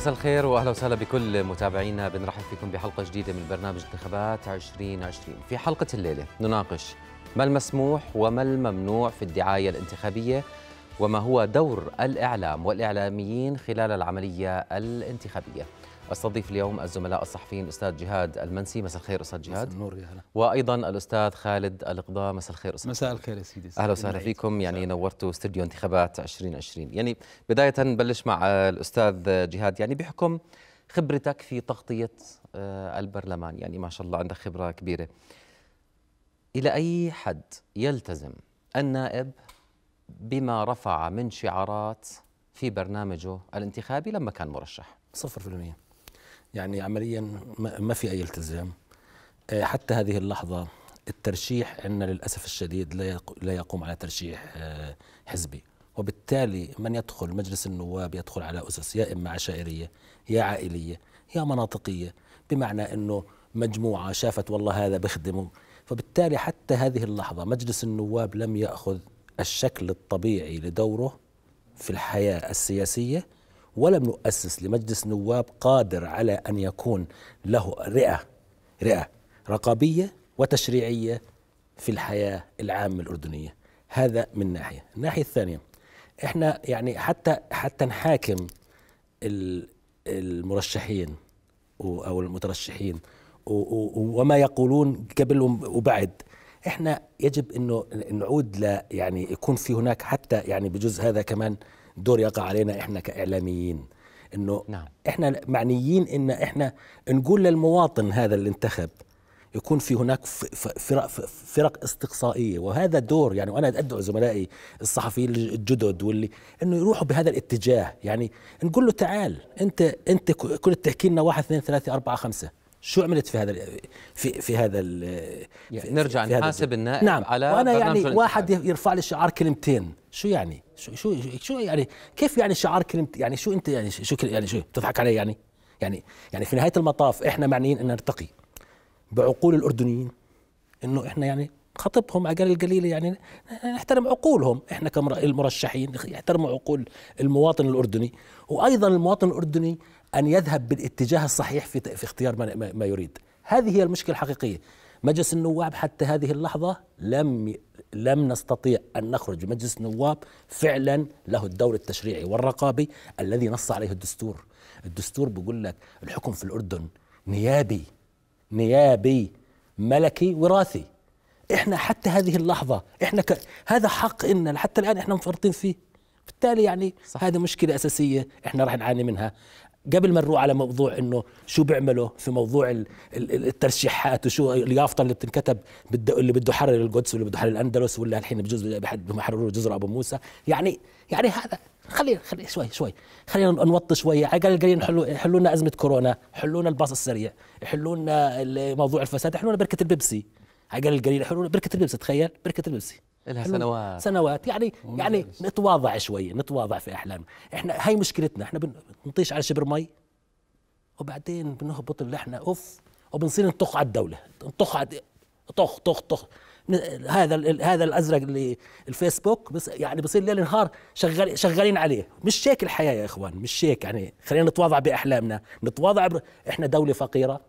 مساء الخير واهلا وسهلا بكل متابعينا بنرحب فيكم بحلقه جديده من برنامج انتخابات 2020 في حلقه الليله نناقش ما المسموح وما الممنوع في الدعايه الانتخابيه وما هو دور الاعلام والاعلاميين خلال العمليه الانتخابيه استضيف اليوم الزملاء الصحفيين الاستاذ جهاد المنسي مساء الخير استاذ جهاد النور يا هلا وايضا الاستاذ خالد القضاء مساء الخير استاذ مساء الخير يا سيدي اهلا وسهلا فيكم يعني نورتوا استديو انتخابات 2020 يعني بدايه نبلش مع الاستاذ جهاد يعني بحكم خبرتك في تغطيه آه، البرلمان يعني ما شاء الله عندك خبره كبيره الى اي حد يلتزم النائب بما رفع من شعارات في برنامجه الانتخابي لما كان مرشح صفر في المية يعني عمليا ما في أي التزام آه، حتى هذه اللحظة الترشيح عندنا للأسف الشديد لا يقوم على ترشيح آه، حزبي وبالتالي من يدخل مجلس النواب يدخل على أسس يا إما عشائرية يا عائلية يا مناطقية بمعنى أنه مجموعة شافت والله هذا بخدمه فبالتالي حتى هذه اللحظة مجلس النواب لم يأخذ الشكل الطبيعي لدوره في الحياة السياسية ولم نؤسس لمجلس نواب قادر على أن يكون له رئة رئة رقابية وتشريعية في الحياة العامة الأردنية هذا من ناحية الناحية الثانية احنا يعني حتى حتى نحاكم المرشحين او المترشحين وما يقولون قبل وبعد احنا يجب انه نعود ل يعني يكون في هناك حتى يعني بجزء هذا كمان دور يقع علينا احنا كاعلاميين انه نعم. احنا معنيين ان احنا نقول للمواطن هذا اللي انتخب يكون في هناك فرق فرق استقصائيه وهذا دور يعني وانا ادعو زملائي الصحفيين الجدد واللي انه يروحوا بهذا الاتجاه يعني نقول له تعال انت انت كنت تحكي لنا واحد اثنين ثلاثه اربعه خمسه شو عملت في هذا في في هذا يعني في يعني نرجع نحاسب النائب نعم على وانا يعني واحد يرفع لي شعار كلمتين شو يعني شو شو شو يعني كيف يعني شعار كلمه يعني شو انت يعني شو يعني شو بتضحك علي يعني يعني يعني في نهايه المطاف احنا معنيين ان نرتقي بعقول الاردنيين انه احنا يعني خطبهم اقل قليله يعني نحترم عقولهم احنا كمرشحين يحترموا عقول المواطن الاردني وايضا المواطن الاردني ان يذهب بالاتجاه الصحيح في في اختيار ما, ما يريد هذه هي المشكله الحقيقيه مجلس النواب حتى هذه اللحظة لم لم نستطيع أن نخرج مجلس النواب فعلا له الدور التشريعي والرقابي الذي نص عليه الدستور الدستور بيقول لك الحكم في الأردن نيابي نيابي ملكي وراثي احنا حتى هذه اللحظة احنا ك... هذا حق إن حتى الآن احنا مفرطين فيه بالتالي يعني صح. هذه مشكلة أساسية احنا راح نعاني منها قبل ما نروح على موضوع انه شو بيعملوا في موضوع الترشيحات وشو اليافطه اللي بتنكتب اللي بده يحرر القدس واللي بده يحرر الاندلس ولا الحين بجوز بحرروا جزر ابو موسى يعني يعني هذا خلينا خلينا شوي شوي خلينا نوطي شوي على الاقل قليل حلو حلوا لنا ازمه كورونا حلوا لنا الباص السريع حلوا لنا موضوع الفساد حلوا لنا بركه البيبسي على الاقل قليل حلوا بركه البيبسي تخيل بركه البيبسي لها سنوات سنوات يعني يعني نتواضع شوي نتواضع في احلامنا احنا هاي مشكلتنا احنا بنطيش على شبر مي وبعدين بنهبط اللحنه اوف وبنصير نطخ على الدوله نطخ على طخ طخ طخ هذا هذا الازرق اللي الفيسبوك بس يعني بصير ليل نهار شغال شغالين عليه مش هيك الحياه يا اخوان مش هيك يعني خلينا نتواضع باحلامنا نتواضع بر... احنا دوله فقيره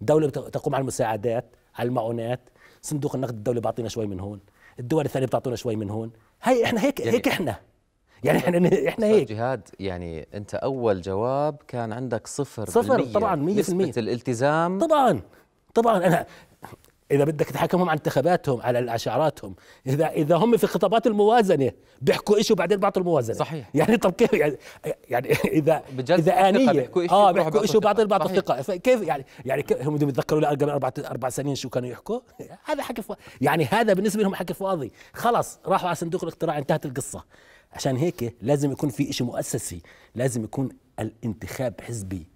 دوله تقوم على المساعدات على المعونات صندوق النقد الدولي بيعطينا شوي من هون الدول الثانيه بتعطونا شوي من هون هي احنا هيك يعني هيك احنا يعني احنا احنا هيك جهاد يعني انت اول جواب كان عندك صفر صفر طبعا 100% نسبه الالتزام طبعا طبعا انا اذا بدك تحاكمهم على انتخاباتهم على اشعاراتهم اذا اذا هم في خطابات الموازنه بيحكوا شيء وبعدين بيعطوا الموازنه صحيح يعني طب كيف يعني, يعني اذا اذا انيه بيحكوا اه بيحكوا شيء وبعدين بيعطوا الثقه فكيف يعني يعني هم بدهم يتذكروا قبل اربع اربع سنين شو كانوا يحكوا هذا حكي يعني هذا بالنسبه لهم حكي فاضي خلص راحوا على صندوق الاقتراع انتهت القصه عشان هيك لازم يكون في شيء مؤسسي لازم يكون الانتخاب حزبي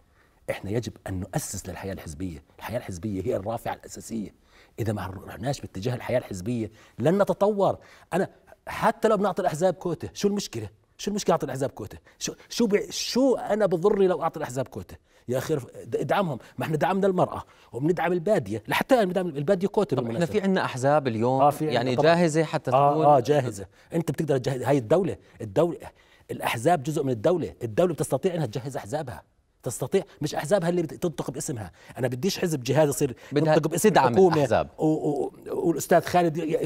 احنا يجب ان نؤسس للحياه الحزبيه الحياه الحزبيه هي الرافعه الاساسيه اذا ما رحناش باتجاه الحياه الحزبيه لن نتطور انا حتى لو بنعطي الاحزاب كوته شو المشكله شو المشكله اعطي الاحزاب كوته شو شو بي شو انا بضري لو اعطي الاحزاب كوته يا اخي ادعمهم ما احنا دعمنا المراه وبندعم الباديه لحتى الان بندعم الباديه كوته طب احنا في عندنا احزاب اليوم آه يعني طبعًا. جاهزه حتى آه، تكون آه, اه جاهزه انت بتقدر تجهز هاي الدوله الدوله الاحزاب جزء من الدوله الدوله بتستطيع انها تجهز احزابها تستطيع مش احزابها اللي تنطق باسمها انا بديش حزب جهاد يصير ينطق باسم الحكومه أحزاب. والاستاذ خالد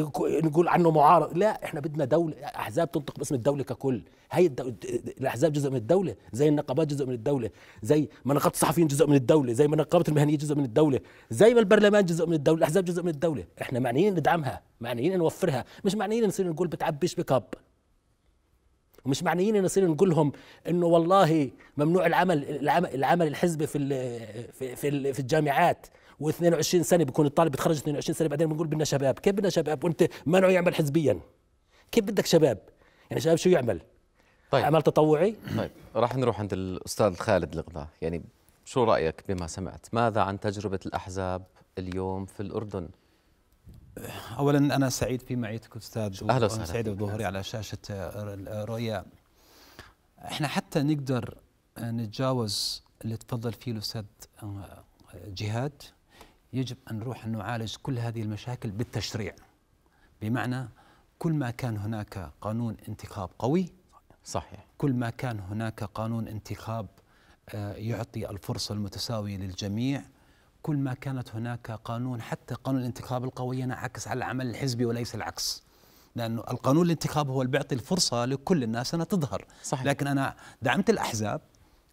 نقول عنه معارض لا احنا بدنا دوله احزاب تنطق باسم الدوله ككل هي الاحزاب جزء من الدوله زي النقابات جزء من الدوله زي منقابه الصحفيين جزء من الدوله زي ما المهنيه جزء من الدوله زي ما البرلمان جزء من الدوله الاحزاب جزء من الدوله احنا معنيين ندعمها معنيين نوفرها مش معنيين نصير نقول بتعبيش بكب ومش معنيين ان نصير نقول لهم انه والله ممنوع العمل العمل, العمل الحزبي في في في, الجامعات و22 سنه بيكون الطالب بتخرج 22 سنه بعدين بنقول بدنا شباب كيف بدنا شباب وانت منعه يعمل حزبيا كيف بدك شباب يعني شباب شو يعمل طيب عمل تطوعي طيب راح نروح عند الاستاذ خالد الغضا يعني شو رايك بما سمعت ماذا عن تجربه الاحزاب اليوم في الاردن اولا انا سعيد في معيتك استاذ اهلا وسهلا سعيد بظهوري على شاشه رؤيا احنا حتى نقدر نتجاوز اللي تفضل فيه الاستاذ جهاد يجب ان نروح أن نعالج كل هذه المشاكل بالتشريع بمعنى كل ما كان هناك قانون انتخاب قوي صحيح كل ما كان هناك قانون انتخاب آه، يعطي الفرصه المتساويه للجميع كل ما كانت هناك قانون حتى قانون الانتخاب القوي ينعكس على العمل الحزبي وليس العكس لأن القانون الانتخاب هو اللي بيعطي الفرصة لكل الناس أنها تظهر صحيح. لكن أنا دعمت الأحزاب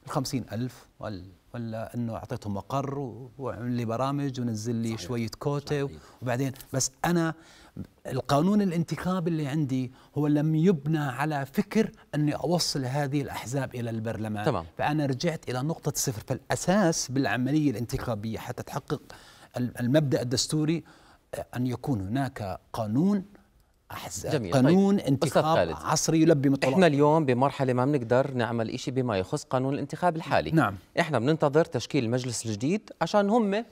الخمسين ألف وال ولا انه اعطيتهم مقر وعمل لي برامج ونزل لي صحيح. شويه كوته صحيح. وبعدين بس انا القانون الانتخابي اللي عندي هو لم يبنى على فكر اني اوصل هذه الاحزاب الى البرلمان تمام. فانا رجعت الى نقطه صفر فالاساس بالعمليه الانتخابيه حتى تحقق المبدا الدستوري آه، ان يكون هناك قانون احزاب جميل. طيب. قانون طيب. انتخاب عصري يلبي مطلوب احنا اليوم بمرحله ما بنقدر نعمل شيء بما يخص قانون الانتخاب الحالي نعم احنا بننتظر تشكيل المجلس الجديد عشان هم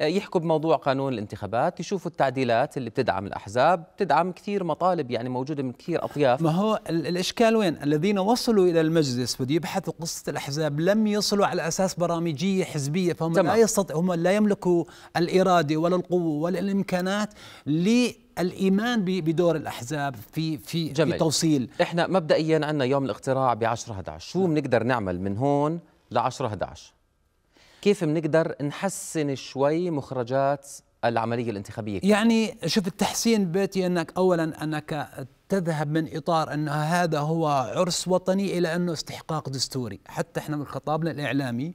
يحكوا بموضوع قانون الانتخابات يشوفوا التعديلات اللي بتدعم الأحزاب بتدعم كثير مطالب يعني موجودة من كثير أطياف ما هو الإشكال وين الذين وصلوا إلى المجلس بده يبحثوا قصة الأحزاب لم يصلوا على أساس برامجية حزبية فهم تمام. لا يستطيع هم لا يملكوا الإرادة ولا القوة ولا الإمكانات لي الايمان بدور الاحزاب في في, جميل. في توصيل احنا مبدئيا عندنا يوم الاقتراع ب 10 11 شو نعم. بنقدر نعمل من هون ل 10 11 كيف بنقدر نحسن شوي مخرجات العملية الانتخابية يعني شوف التحسين بيتي أنك أولا أنك تذهب من إطار أن هذا هو عرس وطني إلى أنه استحقاق دستوري حتى إحنا من خطابنا الإعلامي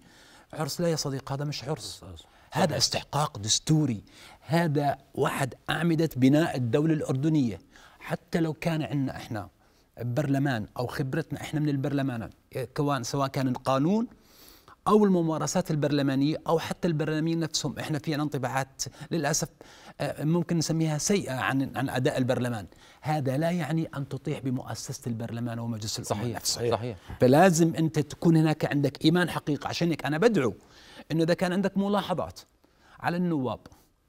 عرس لا يا صديق هذا مش عرس هذا استحقاق دستوري هذا واحد أعمدة بناء الدولة الأردنية حتى لو كان عندنا إحنا برلمان أو خبرتنا إحنا من البرلمانات إيه، سواء كان القانون او الممارسات البرلمانيه او حتى البرلمانيين نفسهم احنا في انطباعات للاسف آه، ممكن نسميها سيئه عن عن اداء البرلمان هذا لا يعني ان تطيح بمؤسسه البرلمان ومجلس الامه صحيح نفسه صحيح, صحيح فلازم انت تكون هناك عندك ايمان حقيقي عشان هيك انا بدعو انه اذا كان عندك ملاحظات على النواب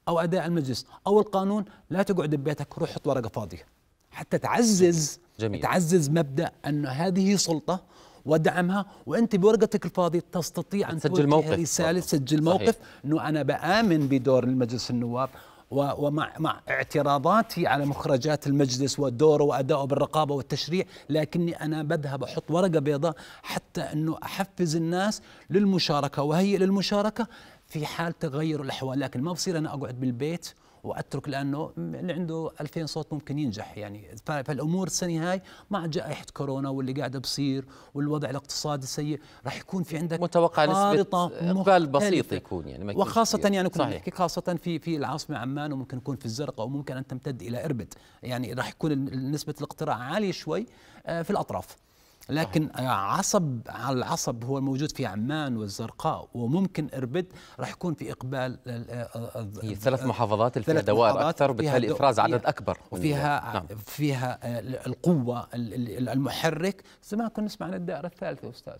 او اداء المجلس او القانون لا تقعد ببيتك روح حط ورقه فاضيه حتى تعزز جميل. تعزز مبدا ان هذه سلطه ودعمها وانت بورقتك الفاضيه تستطيع ان تسجل موقف رساله تسجل موقف انه انا بامن بدور المجلس النواب ومع مع اعتراضاتي على مخرجات المجلس ودوره وادائه بالرقابه والتشريع لكني انا بذهب احط ورقه بيضاء حتى انه احفز الناس للمشاركه وهي للمشاركه في حال تغير الاحوال لكن ما بصير انا اقعد بالبيت واترك لانه اللي عنده 2000 صوت ممكن ينجح يعني فالامور السنه هاي مع جائحه كورونا واللي قاعده بصير والوضع الاقتصادي السيء راح يكون في عندك متوقع نسبه اقبال بسيط يكون يعني ما وخاصه كثير. يعني كنا نحكي خاصه في في العاصمه عمان وممكن يكون في الزرقاء وممكن ان تمتد الى اربد يعني راح يكون نسبه الاقتراع عاليه شوي آه، في الاطراف لكن عصب على العصب هو الموجود في عمان والزرقاء وممكن اربد راح يكون في اقبال هي ثلاث محافظات اللي فيها دوائر اكثر وبالتالي افراز عدد اكبر وفيها نعم. آه، فيها القوه المحرك زمان كنا نسمع عن الدائره الثالثه استاذ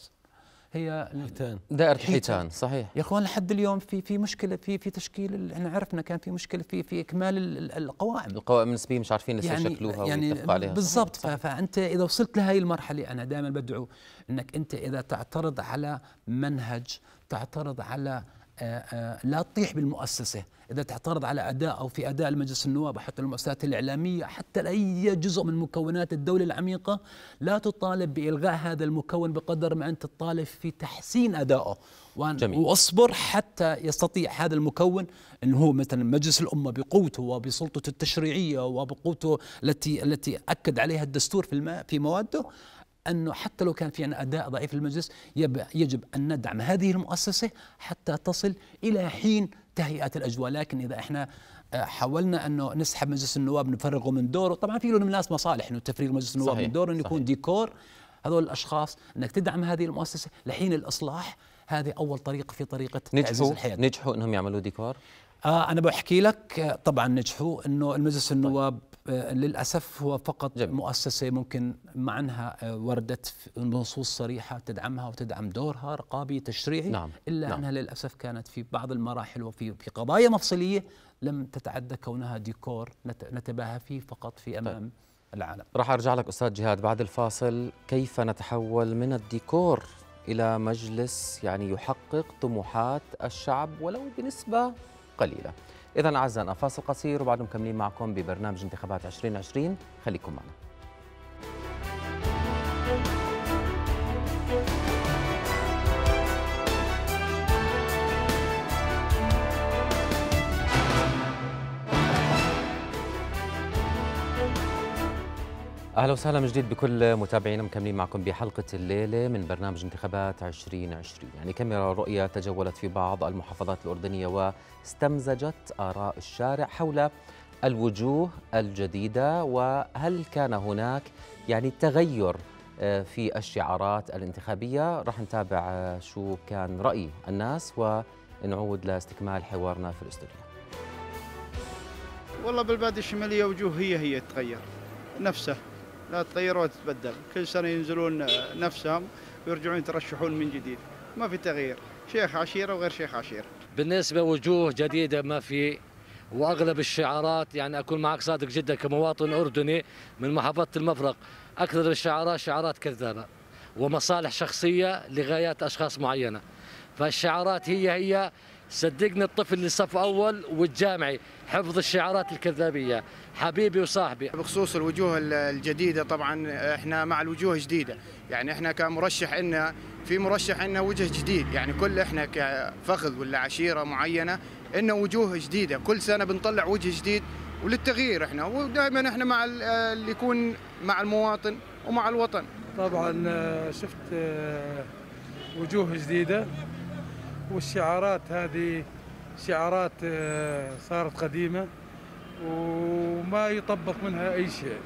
هي الحيتان دائره الحيتان صحيح يا اخوان لحد اليوم في في مشكله في في تشكيل احنا عرفنا كان في مشكله في في اكمال القوائم القوائم النسبيه مش عارفين لسه يعني يشكلوها يعني عليها بالضبط فانت اذا وصلت لهي المرحله انا دائما بدعو انك انت اذا تعترض على منهج تعترض على آه، آه، لا تطيح بالمؤسسه اذا تعترض على اداء او في اداء المجلس النواب حتى المؤسسات الاعلاميه حتى اي جزء من مكونات الدوله العميقه لا تطالب بالغاء هذا المكون بقدر ما انت تطالب في تحسين ادائه جميل. واصبر حتى يستطيع هذا المكون انه هو مثلا مجلس الامه بقوته وبسلطته التشريعيه وبقوته التي التي اكد عليها الدستور في في مواده أنه حتى لو كان في عندنا أداء ضعيف للمجلس يجب أن ندعم هذه المؤسسة حتى تصل إلى حين تهيئة الأجواء لكن إذا إحنا آه، حاولنا انه نسحب مجلس النواب نفرغه من دوره طبعا في له من ناس مصالح انه تفريغ مجلس النواب صحيح. من دوره انه يكون صحيح. ديكور هذول الاشخاص انك تدعم هذه المؤسسه لحين الاصلاح هذه اول طريقه في طريقه تعزيز الحياة. نجحوا انهم يعملوا ديكور آه انا بحكي لك آه، طبعا نجحوا انه المجلس طيب. النواب طيب. آه، للأسف هو فقط جميل. مؤسسة ممكن معنها آه، وردت نصوص صريحة تدعمها وتدعم دورها رقابي تشريعي نعم. إلا نعم. أنها للأسف كانت في بعض المراحل وفي في قضايا مفصلية لم تتعدى كونها ديكور نتباهى فيه فقط في طيب. أمام طيب. العالم راح أرجع لك أستاذ جهاد بعد الفاصل كيف نتحول من الديكور إلى مجلس يعني يحقق طموحات الشعب ولو بنسبة قليلة إذا أعزائنا فاصل قصير وبعد مكملين معكم ببرنامج انتخابات 2020 خليكم معنا اهلا وسهلا من جديد بكل متابعينا مكملين معكم بحلقه الليله من برنامج انتخابات 2020 يعني كاميرا رؤيا تجولت في بعض المحافظات الاردنيه واستمزجت اراء الشارع حول الوجوه الجديده وهل كان هناك يعني تغير آه، في الشعارات الانتخابيه راح نتابع آه، شو كان راي الناس ونعود لاستكمال حوارنا في الاستوديو والله بالبادية الشمالية وجوه هي هي تغير نفسه لا تغير ولا تتبدل كل سنة ينزلون نفسهم ويرجعون يترشحون من جديد ما في تغيير شيخ عشيرة وغير شيخ عشيرة بالنسبة وجوه جديدة ما في واغلب الشعارات يعني اكون معك صادق جدا كمواطن اردني من محافظه المفرق اكثر الشعارات شعارات كذابه ومصالح شخصيه لغايات اشخاص معينه فالشعارات هي هي صدقني الطفل اللي صف اول والجامعي حفظ الشعارات الكذابيه حبيبي وصاحبي بخصوص الوجوه الجديده طبعا احنا مع الوجوه الجديده يعني احنا كمرشح ان في مرشح ان وجه جديد يعني كل احنا كفخذ ولا عشيره معينه ان وجوه جديده كل سنه بنطلع وجه جديد وللتغيير احنا ودائما احنا مع اللي يكون مع المواطن ومع الوطن طبعا آه، شفت آه، وجوه جديده والشعارات هذه شعارات آه، صارت قديمة وما يطبق منها أي شيء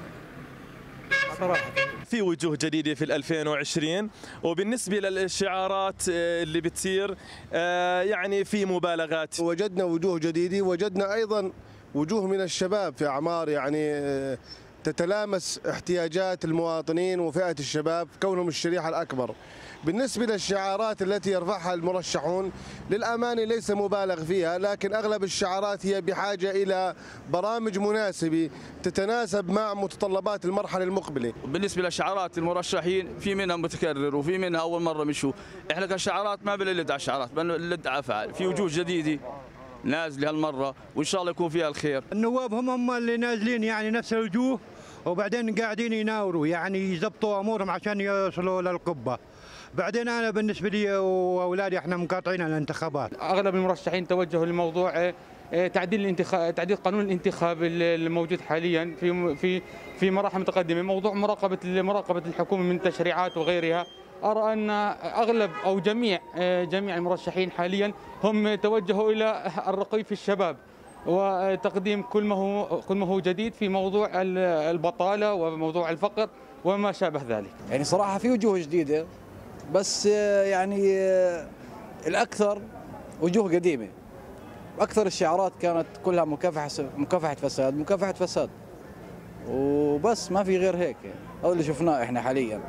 صراحة في وجوه جديده في 2020 وبالنسبه للشعارات آه، اللي بتصير آه، يعني في مبالغات وجدنا وجوه جديده وجدنا ايضا وجوه من الشباب في اعمار يعني تتلامس احتياجات المواطنين وفئه الشباب كونهم الشريحه الاكبر بالنسبة للشعارات التي يرفعها المرشحون للأمانة ليس مبالغ فيها لكن أغلب الشعارات هي بحاجة إلى برامج مناسبة تتناسب مع متطلبات المرحلة المقبلة بالنسبة لشعارات المرشحين في منها متكرر وفي منها أول مرة مشوا إحنا كشعارات ما بنلد على الشعارات بنلد على فعل في وجوه جديدة نازلة هالمرة وإن شاء الله يكون فيها الخير النواب هم هم اللي نازلين يعني نفس الوجوه وبعدين قاعدين يناوروا يعني يزبطوا امورهم عشان يوصلوا للقبه بعدين انا بالنسبه لي واولادي احنا مقاطعين الانتخابات اغلب المرشحين توجهوا لموضوع إيه، إيه، تعديل الانتخاب تعديل قانون الانتخاب الموجود حاليا في في في مراحل متقدمه موضوع مراقبه مراقبه الحكومه من تشريعات وغيرها ارى ان اغلب او جميع إيه، جميع المرشحين حاليا هم توجهوا الى الرقي في الشباب وتقديم كل ما هو كل ما هو جديد في موضوع البطاله وموضوع الفقر وما شابه ذلك يعني صراحه في وجوه جديده بس آه، يعني آه، الاكثر وجوه قديمه اكثر الشعارات كانت كلها مكافحه مكافحه فساد مكافحه فساد وبس ما في غير هيك هذا اللي شفناه احنا حاليا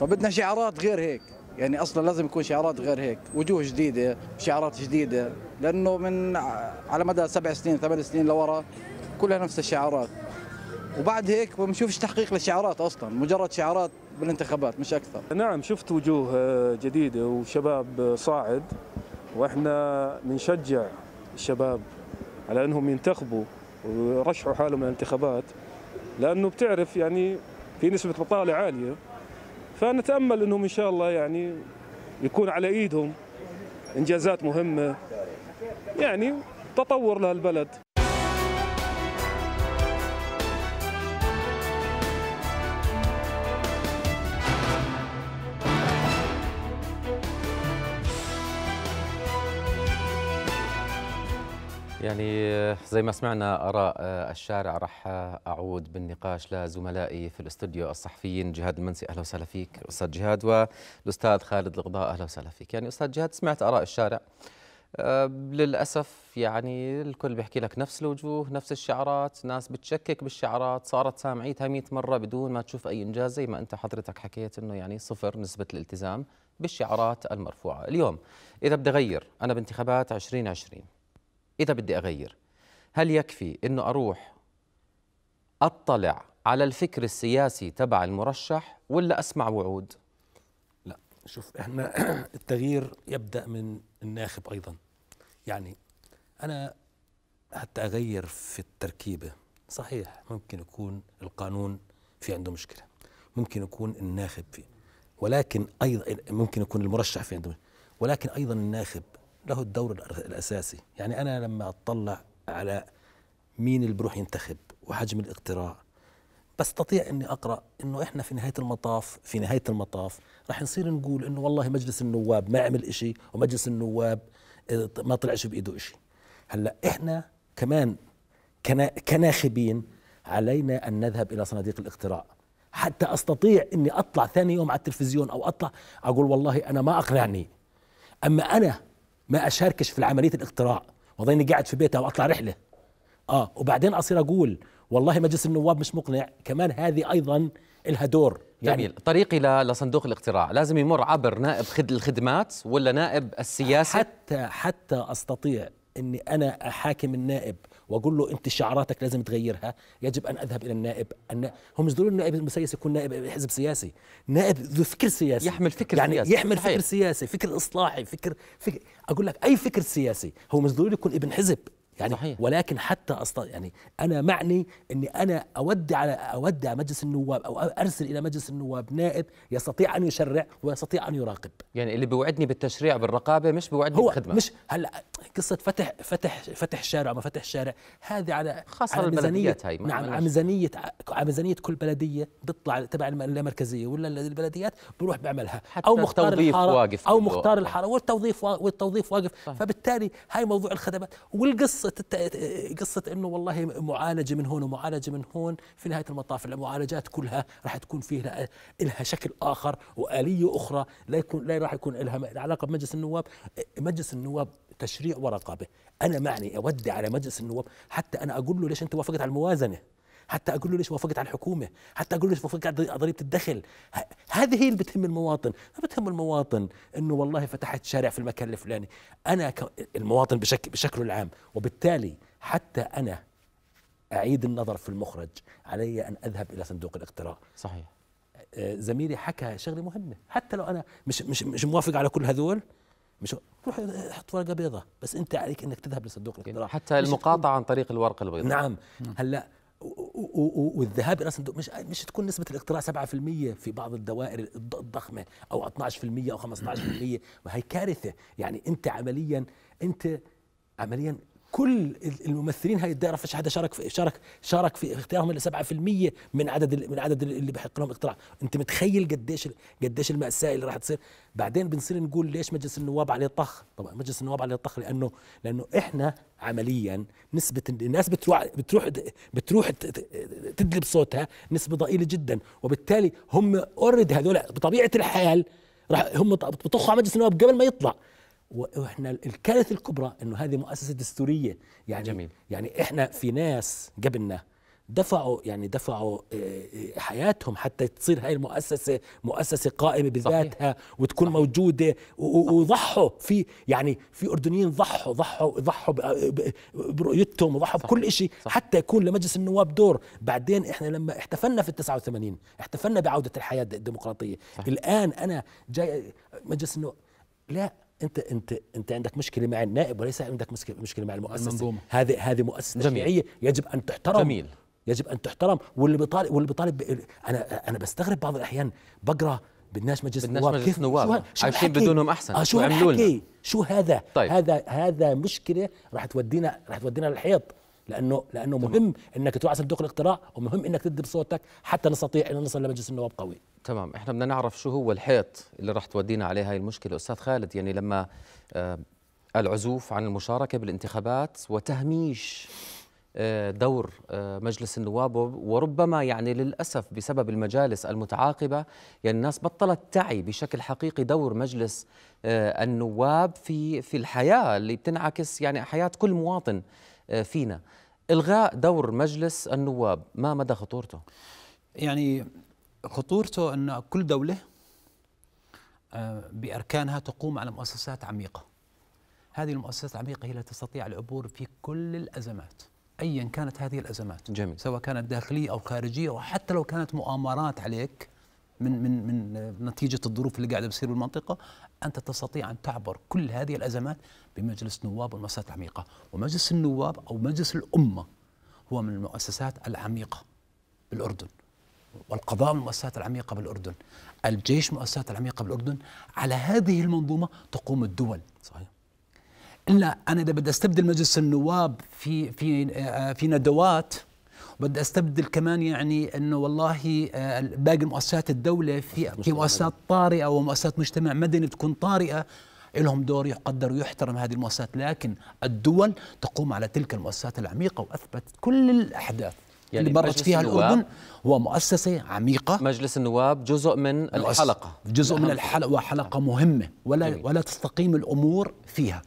فبدنا شعارات غير هيك يعني اصلا لازم يكون شعارات غير هيك وجوه جديده شعارات جديده لانه من على مدى سبع سنين ثمان سنين لورا كلها نفس الشعارات وبعد هيك ما بنشوفش تحقيق للشعارات اصلا مجرد شعارات بالانتخابات مش اكثر. نعم شفت وجوه آه، جديده وشباب آه، صاعد واحنا بنشجع الشباب على انهم ينتخبوا ويرشحوا حالهم للانتخابات لانه بتعرف يعني في نسبه بطاله عاليه فنتامل انهم ان شاء الله يعني يكون على ايدهم انجازات مهمه يعني تطور لهالبلد يعني آه، زي ما سمعنا آراء آه، الشارع رح آه، أعود بالنقاش لزملائي في الاستوديو الصحفيين جهاد المنسي أهلا وسهلا فيك أستاذ جهاد والأستاذ خالد الغضاء أهلا وسهلا فيك يعني أستاذ جهاد سمعت آراء الشارع للأسف يعني الكل بيحكي لك نفس الوجوه نفس الشعارات ناس بتشكك بالشعارات صارت سامعيتها 100 مرة بدون ما تشوف أي إنجاز زي ما أنت حضرتك حكيت أنه يعني صفر نسبة الالتزام بالشعارات المرفوعة اليوم إذا بدي أغير أنا بانتخابات 2020 اذا بدي اغير هل يكفي انه اروح اطلع على الفكر السياسي تبع المرشح ولا اسمع وعود لا شوف احنا التغيير يبدا من الناخب ايضا يعني انا حتى اغير في التركيبه صحيح ممكن يكون القانون في عنده مشكله ممكن يكون الناخب فيه ولكن ايضا ممكن يكون المرشح في عنده ولكن ايضا الناخب له الدور الاساسي يعني انا لما اطلع على مين اللي بروح ينتخب وحجم الاقتراع بستطيع اني اقرا انه احنا في نهايه المطاف في نهايه المطاف رح نصير نقول انه والله مجلس النواب ما عمل إشي ومجلس النواب آه، ما طلعش بايده إشي هلا احنا كمان كناخبين علينا ان نذهب الى صناديق الاقتراع حتى استطيع اني اطلع ثاني يوم على التلفزيون او اطلع اقول والله انا ما اقنعني اما انا ما اشاركش في عمليه الاقتراع وضيني قاعد في بيتي او اطلع رحله اه وبعدين اصير اقول والله مجلس النواب مش مقنع كمان هذه ايضا لها دور يعني جميل طريق الى لصندوق الاقتراع لازم يمر عبر نائب خد الخدمات ولا نائب السياسه حتى حتى استطيع اني انا احاكم النائب واقول له انت شعاراتك لازم تغيرها يجب ان اذهب الى النائب أن هم مش ضروري النائب المسيس يكون نائب حزب سياسي نائب ذو فكر سياسي يحمل فكر يعني سياسي. يحمل صحيح. فكر سياسي فكر اصلاحي فكر, فكر اقول لك اي فكر سياسي هو مش ضروري يكون ابن حزب يعني صحيح. ولكن حتى أصط... يعني انا معني اني انا اودع على اودع مجلس النواب او ارسل الى مجلس النواب نائب يستطيع ان يشرع ويستطيع ان يراقب يعني اللي بيوعدني بالتشريع بالرقابه مش بيوعدني هو بالخدمه مش هلا قصه فتح فتح فتح شارع ما فتح شارع هذه على خاصه على البلديات هاي نعم على ميزانيه على ميزانيه كل بلديه بيطلع تبع المركزيه ولا البلديات بروح بيعملها او مختار الحاره واقف او مختار الحاره والتوظيف والتوظيف واقف فبالتالي هاي موضوع الخدمات والقصه قصه قصه انه والله معالجه من هون ومعالجه من هون في نهايه المطاف المعالجات كلها راح تكون فيها لها شكل اخر واليه اخرى لا يكون لا راح يكون لها علاقه بمجلس النواب مجلس النواب تشريع ورقابه انا معني اودي على مجلس النواب حتى انا اقول له ليش انت وافقت على الموازنه حتى اقول له ليش وافقت على الحكومه حتى اقول له ليش وافقت على ضريبه الدخل هذه هي اللي بتهم المواطن ما بتهم المواطن انه والله فتحت شارع في المكان الفلاني انا المواطن بشك بشكله العام وبالتالي حتى انا اعيد النظر في المخرج علي ان اذهب الى صندوق الاقتراع صحيح آه، زميلي حكى شغله مهمه حتى لو انا مش مش مش موافق على كل هذول مش روح حط ورقه بيضة بس انت عليك انك تذهب لصندوق يعني الاقتراع حتى المقاطعه عن طريق الورقه البيضاء نعم, نعم. هلا والذهاب الى صندوق مش مش تكون نسبه الاقتراع 7% في بعض الدوائر الضخمه او 12% او 15% وهي كارثه يعني انت عمليا انت عمليا كل الممثلين هاي الدائره فش حدا شارك في شارك شارك في اختيارهم الا 7% من عدد من عدد اللي بحق لهم اقتراع انت متخيل قديش قديش الماساه اللي راح تصير بعدين بنصير نقول ليش مجلس النواب عليه طخ طبعا مجلس النواب عليه طخ لانه لانه احنا عمليا نسبه الناس بتروح بتروح بتروح تدلب صوتها نسبه ضئيله جدا وبالتالي هم اوريدي هذول بطبيعه الحال راح هم بطخوا على مجلس النواب قبل ما يطلع واحنا الكارثه الكبرى انه هذه مؤسسه دستوريه يعني جميل. يعني احنا في ناس قبلنا دفعوا يعني دفعوا آه، حياتهم حتى تصير هاي المؤسسه مؤسسه قائمه بذاتها صحيح. وتكون صحيح. موجوده وضحوا في يعني في اردنيين ضحوا ضحوا ضحوا برؤيتهم وضحوا بكل شيء حتى يكون لمجلس النواب دور بعدين احنا لما احتفلنا في ال 89 احتفلنا بعوده الحياه الديمقراطيه صحيح. الان انا جاي مجلس النواب لا انت انت انت عندك مشكله مع النائب وليس عندك مشكله مع المؤسسه المنظومة. هذه هذه مؤسسه تشريعيه يجب ان تحترم جميل يجب ان تحترم واللي بيطالب واللي بيطالب انا انا بستغرب بعض الاحيان بقرا بدناش مجلس بالناس النواب مجلس النواب عايشين بدونهم احسن آه، شو عملوا شو هذا طيب. هذا هذا مشكله راح تودينا راح تودينا للحيط لانه لانه تمام. مهم انك توعى صندوق الاقتراع ومهم انك تدي بصوتك حتى نستطيع ان نصل لمجلس النواب قوي تمام احنا بدنا نعرف شو هو الحيط اللي راح تودينا عليه هاي المشكله استاذ خالد يعني لما آه العزوف عن المشاركه بالانتخابات وتهميش آه، دور آه، مجلس النواب وربما يعني للأسف بسبب المجالس المتعاقبة يعني الناس بطلت تعي بشكل حقيقي دور مجلس آه، النواب في في الحياة اللي بتنعكس يعني حياة كل مواطن آه، فينا إلغاء دور مجلس النواب ما مدى خطورته؟ يعني خطورته أن كل دولة آه، بأركانها تقوم على مؤسسات عميقة هذه المؤسسات العميقة هي التي تستطيع العبور في كل الأزمات أيا كانت هذه الأزمات جميل. سواء كانت داخلية أو خارجية وحتى لو كانت مؤامرات عليك من من من نتيجة الظروف اللي قاعدة بتصير بالمنطقة أنت تستطيع أن تعبر كل هذه الأزمات بمجلس نواب والمؤسسات العميقة ومجلس النواب أو مجلس الأمة هو من المؤسسات العميقة بالأردن والقضاء من المؤسسات العميقة بالأردن الجيش مؤسسات العميقة بالأردن على هذه المنظومة تقوم الدول صحيح إلا أنا إذا بدي أستبدل مجلس النواب في في آه، في ندوات بدي استبدل كمان يعني انه والله آه، باقي مؤسسات الدوله في في مؤسسات طارئه ومؤسسات مجتمع مدني تكون طارئه لهم دور يقدر ويحترم هذه المؤسسات لكن الدول تقوم على تلك المؤسسات العميقة وأثبتت كل الأحداث يعني اللي مرت فيها الاردن هو مؤسسه عميقه مجلس النواب جزء من الحلقه جزء من نعم. الحلقه وحلقه نعم. مهمه ولا جميل. ولا تستقيم الامور فيها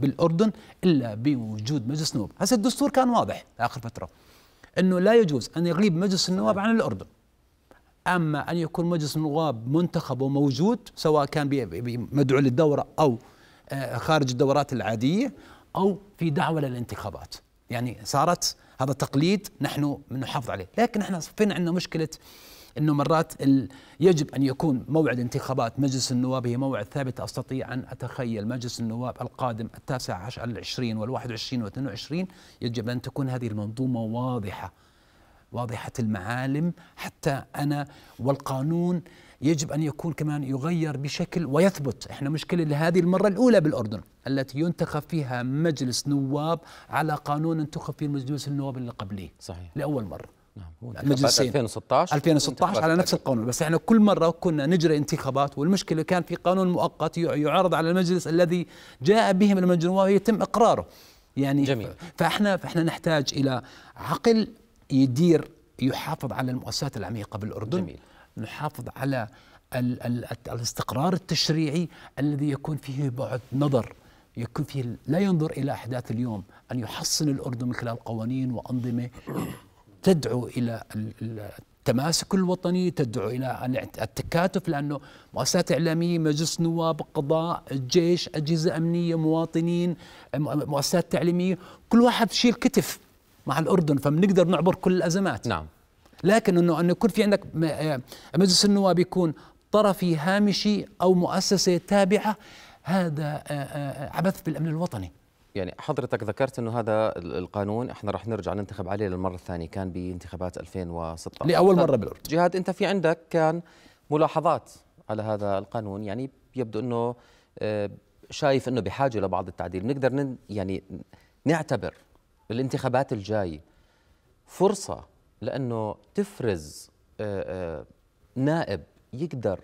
بالاردن الا بوجود مجلس النواب هسه الدستور كان واضح اخر فتره انه لا يجوز ان يغيب مجلس النواب عن الاردن أما أن يكون مجلس النواب منتخب وموجود سواء كان مدعو للدورة أو آه، خارج الدورات العادية أو في دعوة للانتخابات يعني صارت هذا تقليد نحن نحافظ عليه لكن احنا فين عندنا مشكلة انه مرات يجب ان يكون موعد انتخابات مجلس النواب هي موعد ثابت استطيع ان اتخيل مجلس النواب القادم التاسع عشر العشرين والواحد عشرين واثنين وعشرين يجب ان تكون هذه المنظومه واضحه واضحة المعالم حتى أنا والقانون يجب أن يكون كمان يغير بشكل ويثبت إحنا مشكلة لهذه المرة الأولى بالأردن التي ينتخب فيها مجلس نواب على قانون انتخب فيه مجلس النواب اللي قبليه صحيح لأول مرة نعم مجلسين 2016 2016 على نفس القانون بس احنا كل مره كنا نجري انتخابات والمشكله كان في قانون مؤقت يعرض على المجلس الذي جاء به من النواب يتم اقراره يعني جميل. فاحنا فاحنا نحتاج الى عقل يدير يحافظ على المؤسسات العميقة بالأردن جميل. نحافظ على ال ال الاستقرار التشريعي الذي يكون فيه بعد نظر يكون فيه لا ينظر إلى أحداث اليوم أن يحصن الأردن من خلال قوانين وأنظمة تدعو إلى التماسك الوطني تدعو إلى التكاتف لأنه مؤسسات إعلامية مجلس نواب قضاء الجيش أجهزة أمنية مواطنين مؤسسات تعليمية كل واحد شيل كتف مع الأردن فبنقدر نعبر كل الأزمات نعم لكن أنه أنه يكون في عندك آه، مجلس النواب يكون طرفي هامشي أو مؤسسة تابعة هذا آه، آه، عبث بالأمن الوطني يعني حضرتك ذكرت انه هذا القانون احنا راح نرجع ننتخب عليه للمره الثانيه كان بانتخابات 2016 لاول مره بالاردن جهاد انت في عندك كان ملاحظات على هذا القانون يعني يبدو انه شايف انه بحاجه لبعض التعديل بنقدر يعني نعتبر الانتخابات الجاي فرصة لأنه تفرز آه، آه، نائب يقدر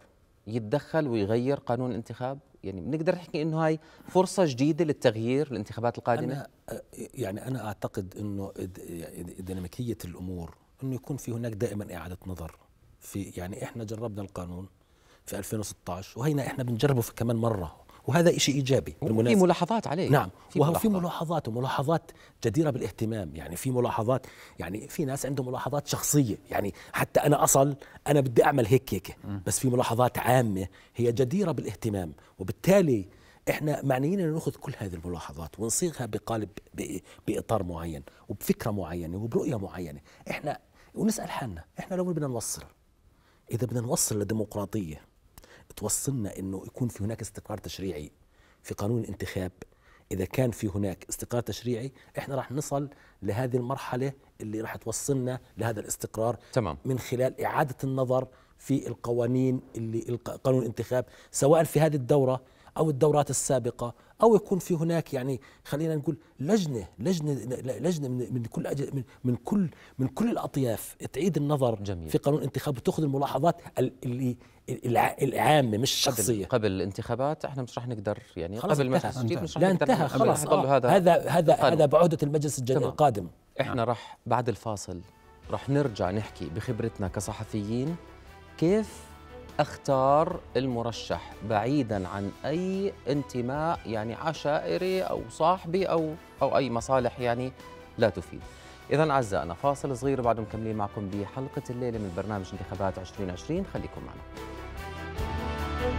يتدخل ويغير قانون الانتخاب يعني بنقدر نحكي انه هاي فرصه جديده للتغيير الانتخابات القادمه أنا آه، يعني انا اعتقد انه يعني ديناميكيه الامور انه يكون في هناك دائما اعاده نظر في يعني احنا جربنا القانون في 2016 وهينا احنا بنجربه في كمان مره وهذا شيء ايجابي في ملاحظات عليه نعم في وهو ملاحظات. في ملاحظات وملاحظات جديره بالاهتمام يعني في ملاحظات يعني في ناس عندهم ملاحظات شخصيه يعني حتى انا اصل انا بدي اعمل هيك هيك بس في ملاحظات عامه هي جديره بالاهتمام وبالتالي احنا معنيين ان ناخذ كل هذه الملاحظات ونصيغها بقالب باطار معين وبفكره معينه وبرؤيه معينه احنا ونسال حالنا احنا لو بدنا نوصل اذا بدنا نوصل لديمقراطيه توصلنا انه يكون في هناك استقرار تشريعي في قانون الانتخاب اذا كان في هناك استقرار تشريعي احنا راح نصل لهذه المرحله اللي راح توصلنا لهذا الاستقرار تمام. من خلال اعاده النظر في القوانين اللي قانون الانتخاب سواء في هذه الدوره او الدورات السابقه او يكون في هناك يعني خلينا نقول لجنه لجنه لجنه من كل من, من كل من كل الاطياف تعيد النظر جميل. في قانون الانتخاب وتاخذ الملاحظات اللي العامه مش الشخصيه قبل, الانتخابات احنا مش رح نقدر يعني قبل المجلس الجديد مش رح لا انتهى خلاص هذا هذا هذا, هذا بعهده المجلس الجديد القادم احنا نعم. رح بعد الفاصل رح نرجع نحكي بخبرتنا كصحفيين كيف اختار المرشح بعيدا عن اي انتماء يعني عشائري او صاحبي او او اي مصالح يعني لا تفيد. اذا اعزائنا فاصل صغير وبعد مكملين معكم بحلقه الليله من برنامج انتخابات 2020 خليكم معنا. اهلا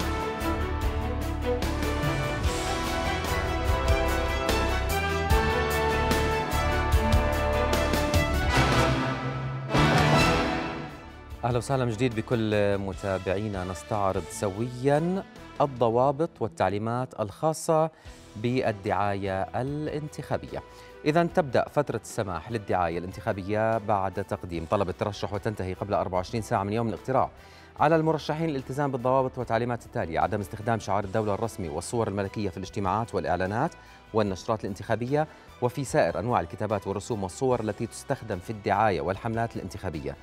وسهلا جديد بكل متابعينا نستعرض سويا الضوابط والتعليمات الخاصه بالدعايه الانتخابيه. اذا تبدا فتره السماح للدعايه الانتخابيه بعد تقديم طلب الترشح وتنتهي قبل 24 ساعه من يوم الاقتراع. على المرشحين الالتزام بالضوابط والتعليمات التالية عدم استخدام شعار الدولة الرسمي والصور الملكية في الاجتماعات والإعلانات والنشرات الانتخابية وفي سائر أنواع الكتابات والرسوم والصور التي تستخدم في الدعاية والحملات الانتخابية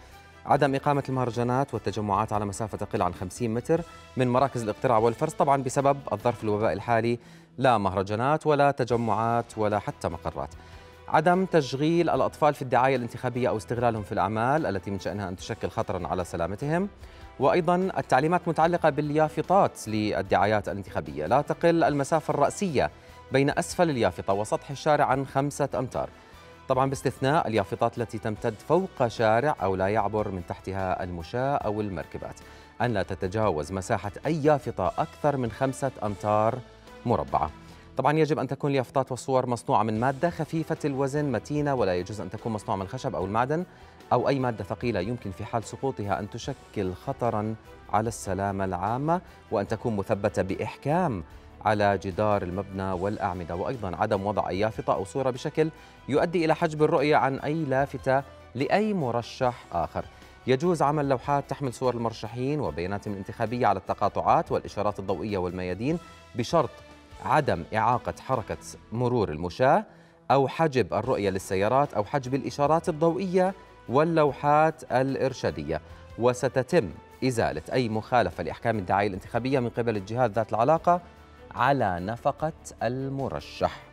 عدم إقامة المهرجانات والتجمعات على مسافة تقل عن 50 متر من مراكز الاقتراع والفرز طبعا بسبب الظرف الوبائي الحالي لا مهرجانات ولا تجمعات ولا حتى مقرات عدم تشغيل الأطفال في الدعاية الانتخابية أو استغلالهم في الأعمال التي من شأنها أن تشكل خطرا على سلامتهم وأيضا التعليمات متعلقة باليافطات للدعايات الانتخابية لا تقل المسافة الرأسية بين أسفل اليافطة وسطح الشارع عن خمسة أمتار طبعا باستثناء اليافطات التي تمتد فوق شارع أو لا يعبر من تحتها المشاة أو المركبات أن لا تتجاوز مساحة أي يافطة أكثر من خمسة أمتار مربعة طبعا يجب أن تكون اليافطات والصور مصنوعة من مادة خفيفة الوزن متينة ولا يجوز أن تكون مصنوعة من الخشب أو المعدن أو أي مادة ثقيلة يمكن في حال سقوطها أن تشكل خطرا على السلامة العامة وأن تكون مثبتة بإحكام على جدار المبنى والأعمدة وأيضا عدم وضع أي يافطة أو صورة بشكل يؤدي إلى حجب الرؤية عن أي لافتة لأي مرشح آخر يجوز عمل لوحات تحمل صور المرشحين وبياناتهم الانتخابية على التقاطعات والإشارات الضوئية والميادين بشرط عدم إعاقة حركة مرور المشاة أو حجب الرؤية للسيارات أو حجب الإشارات الضوئية واللوحات الإرشادية وستتم إزالة أي مخالفة لأحكام الدعاية الانتخابية من قبل الجهات ذات العلاقة على نفقة المرشح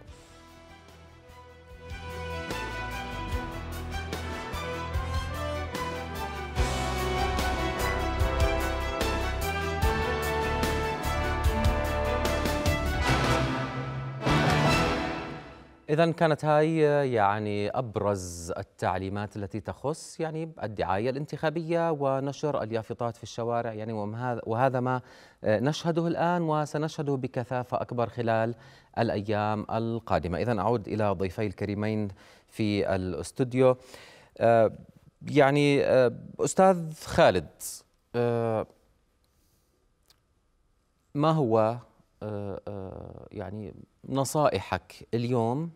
إذا كانت هاي يعني أبرز التعليمات التي تخص يعني الدعاية الانتخابية ونشر اليافطات في الشوارع يعني وهذا ما آه، نشهده الآن وسنشهده بكثافة أكبر خلال الأيام القادمة إذا أعود إلى ضيفي الكريمين في الاستوديو آه، يعني آه، أستاذ خالد ما هو يعني نصائحك اليوم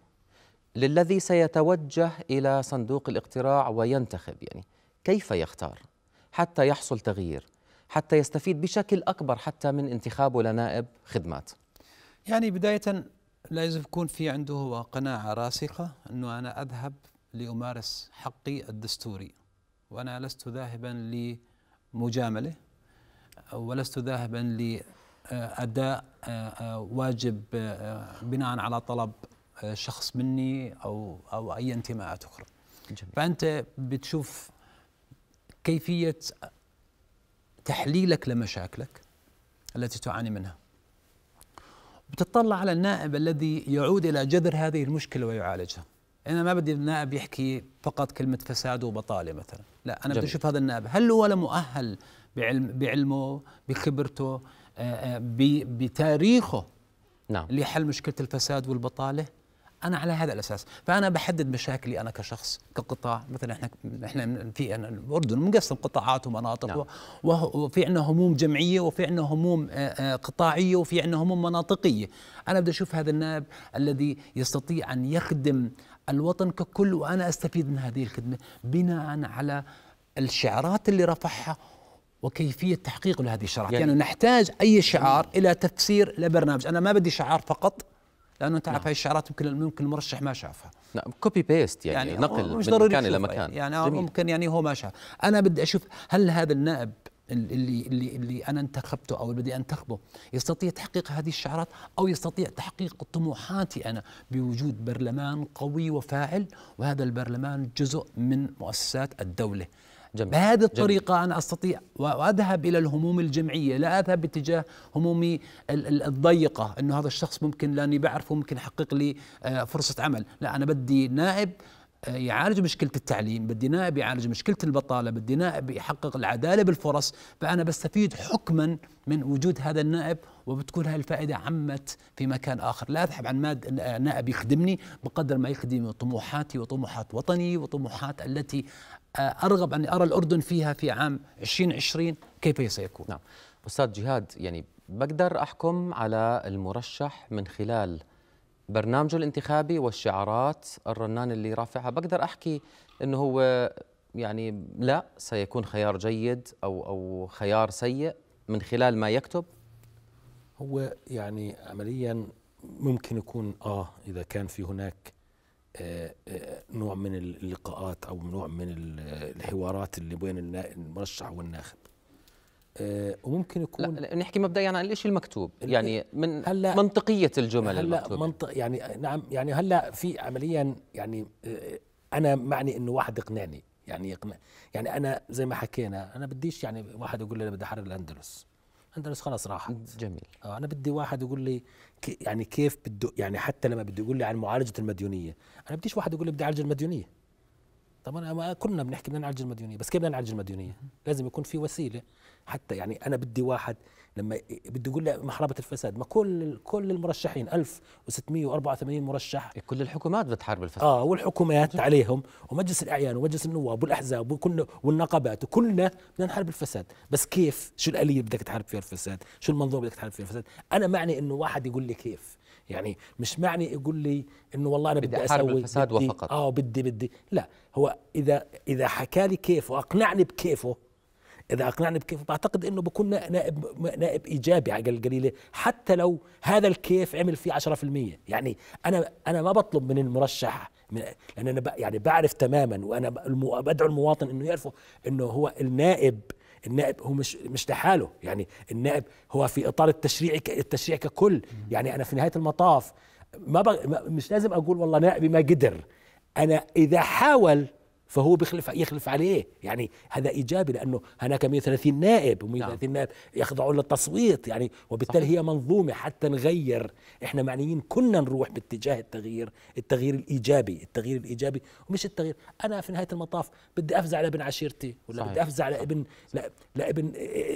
للذي سيتوجه إلى صندوق الاقتراع وينتخب يعني كيف يختار حتى يحصل تغيير حتى يستفيد بشكل أكبر حتى من انتخابه لنائب خدمات يعني بداية لازم يكون في عنده قناعة راسخة أنه أنا أذهب لأمارس حقي الدستوري وأنا لست ذاهبا لمجاملة ولست ذاهبا لأداء آه، آه، واجب آه، بناء على طلب آه، شخص مني او او اي انتماءات اخرى. جميل. فانت بتشوف كيفيه تحليلك لمشاكلك التي تعاني منها. بتطلع على النائب الذي يعود الى جذر هذه المشكله ويعالجها. انا ما بدي النائب يحكي فقط كلمه فساد وبطاله مثلا، لا انا بدي اشوف هذا النائب هل هو مؤهل بعلم بعلمه بخبرته آه، آه، بتاريخه نعم لحل مشكله الفساد والبطاله؟ انا على هذا الاساس فانا بحدد مشاكلي انا كشخص كقطاع مثلا احنا احنا في الاردن مقسم قطاعات ومناطق نعم. وفي عندنا هموم جمعيه وفي عندنا هموم قطاعيه وفي عندنا هموم مناطقيه انا بدي اشوف هذا النائب الذي يستطيع ان يخدم الوطن ككل وانا استفيد من هذه الخدمه بناء على الشعارات اللي رفعها وكيفية تحقيق لهذه الشعارات يعني, يعني نحتاج أي شعار إلى تفسير لبرنامج أنا ما بدي شعار فقط لانه انت عارف نعم. هاي الشعارات يمكن ممكن المرشح ما شافها نعم كوبي بيست يعني, يعني نقل مش من مكان الى مكان يعني جميل. ممكن يعني هو ما شاف انا بدي اشوف هل هذا النائب اللي اللي اللي انا انتخبته او بدي انتخبه يستطيع تحقيق هذه الشعارات او يستطيع تحقيق طموحاتي انا بوجود برلمان قوي وفاعل وهذا البرلمان جزء من مؤسسات الدوله جميل. بهذه الطريقة جميل. أنا أستطيع وأذهب إلى الهموم الجمعية لا أذهب باتجاه همومي الضيقة أنه هذا الشخص ممكن لأني بعرفه ممكن يحقق لي آه، فرصة عمل لا أنا بدي نائب آه، يعالج مشكله التعليم، بدي نائب يعالج مشكله البطاله، بدي نائب يحقق العداله بالفرص، فانا بستفيد حكما من وجود هذا النائب وبتكون هاي الفائده عمت في مكان اخر، لا اذهب عن ماد آه، نائب يخدمني بقدر ما يخدم طموحاتي وطموحات وطني وطموحات التي آه، أرغب أن أرى الأردن فيها في عام 2020 كيف سيكون نعم أستاذ جهاد يعني بقدر أحكم على المرشح من خلال برنامجه الانتخابي والشعارات الرنان اللي رافعها بقدر أحكي أنه هو يعني لا سيكون خيار جيد أو, أو خيار سيء من خلال ما يكتب هو يعني عمليا ممكن يكون آه إذا كان في هناك آه، آه، نوع من اللقاءات او نوع من الحوارات اللي بين المرشح والناخب آه، وممكن يكون لا نحكي مبدئيا يعني عن الشيء المكتوب يعني من هلا منطقيه الجمل هلا المكتوبه منطق يعني نعم يعني هلا في عمليا يعني انا معني انه واحد يقنعني يعني يقنع يعني انا زي ما حكينا انا بديش يعني واحد يقول لي انا بدي احرر الاندلس اندلس خلاص راحت جميل آه انا بدي واحد يقول لي كي يعني كيف بده يعني حتى لما بده يقول لي عن معالجه المديونيه انا بديش واحد يقول لي بدي اعالج المديونيه طبعا كلنا بنحكي بدنا نعالج المديونيه بس كيف بدنا نعالج المديونيه لازم يكون في وسيله حتى يعني انا بدي واحد لما بده يقول لي محاربه الفساد ما كل كل المرشحين 1684 مرشح إيه، كل الحكومات بتحارب الفساد اه والحكومات عليهم ومجلس الاعيان ومجلس النواب والاحزاب وكل والنقابات وكلنا بدنا نحارب الفساد بس كيف شو الاليه بدك تحارب فيها الفساد شو المنظومه بدك تحارب فيها الفساد انا معني انه واحد يقول لي كيف يعني مش معني يقول لي انه والله انا بدي, بدي اسوي الفساد بدي وفقط اه بدي بدي لا هو اذا اذا حكى لي كيف واقنعني بكيفه اذا اقنعني بكيف بعتقد انه بكون نائب نائب ايجابي على الجليله حتى لو هذا الكيف عمل فيه 10% يعني انا انا ما بطلب من المرشح من لان انا يعني بعرف تماما وانا بدعو المواطن انه يعرفه انه هو النائب النائب هو مش مش لحاله يعني النائب هو في اطار التشريع التشريع ككل يعني انا في نهايه المطاف ما, ما مش لازم اقول والله نائبي ما قدر انا اذا حاول فهو بيخلف يخلف عليه يعني هذا ايجابي لانه هناك 130 نائب و130 نعم. نائب يخضعون للتصويت يعني وبالتالي صحيح. هي منظومه حتى نغير احنا معنيين كنا نروح باتجاه التغيير التغيير الايجابي التغيير الايجابي ومش التغيير انا في نهايه المطاف بدي افزع لابن عشيرتي ولا صحيح. بدي افزع لابن لابن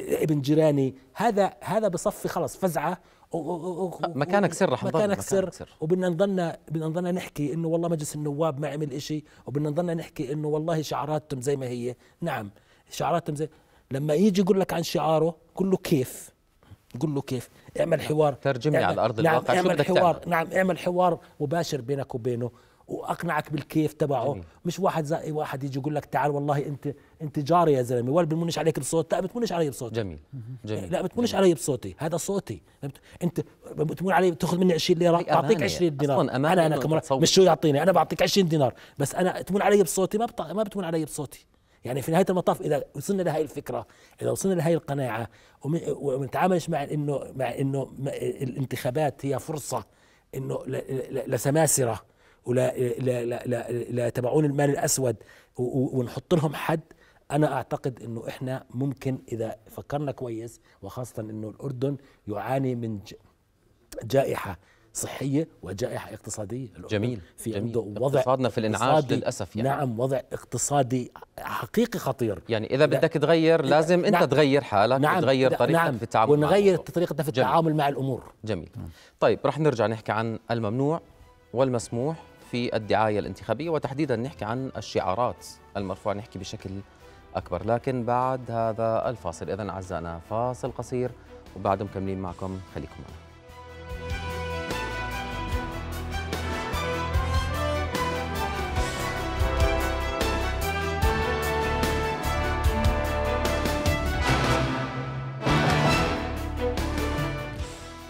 لابن جيراني هذا هذا بصفي خلص فزعه آه، مكانك سر راح مكانك سر, سر. وبدنا نضلنا بدنا نضلنا نحكي انه والله مجلس النواب ما عمل شيء وبدنا نضلنا نحكي انه والله شعاراتهم زي ما هي نعم شعاراتهم زي لما يجي يقول لك عن شعاره قل له كيف قل له كيف اعمل حوار ترجم على ارض نعم الواقع نعم شو بدك حوار تعمل. نعم اعمل حوار مباشر بينك وبينه واقنعك بالكيف تبعه جميل. مش واحد زي واحد يجي يقول لك تعال والله انت انت جاري يا زلمه ولا بتمنش عليك بصوت لا بتمنش علي بصوتي جميل جميل لا بتمنش علي بصوتي هذا صوتي انت بتمن علي بتاخذ مني 20 ليره بعطيك 20 دينار أنا, انا انا كمان مش شو يعطيني انا بعطيك 20 دينار بس انا تمن علي بصوتي ما بط... ما بتمن علي بصوتي يعني في نهايه المطاف اذا وصلنا لهي الفكره اذا وصلنا لهي القناعه وما نتعاملش مع انه مع انه الانتخابات هي فرصه انه لسماسره ولا ل... ل... ل... ل... تبعون المال الاسود ونحط لهم حد انا اعتقد انه احنا ممكن اذا فكرنا كويس وخاصه انه الاردن يعاني من جائحه صحيه وجائحه اقتصاديه جميل في جميل. عنده وضع اقتصادنا في الانعاش للاسف يعني نعم وضع اقتصادي حقيقي خطير يعني اذا بدك تغير لازم نعم. انت تغير حالك نعم. تغير طريقتك نعم. في التعامل ونغير طريقتنا في التعامل جميل. مع الامور جميل طيب رح نرجع نحكي عن الممنوع والمسموح في الدعايه الانتخابيه وتحديدا نحكي عن الشعارات المرفوعه نحكي بشكل أكبر لكن بعد هذا الفاصل إذا أعزائنا فاصل قصير وبعد مكملين معكم خليكم معنا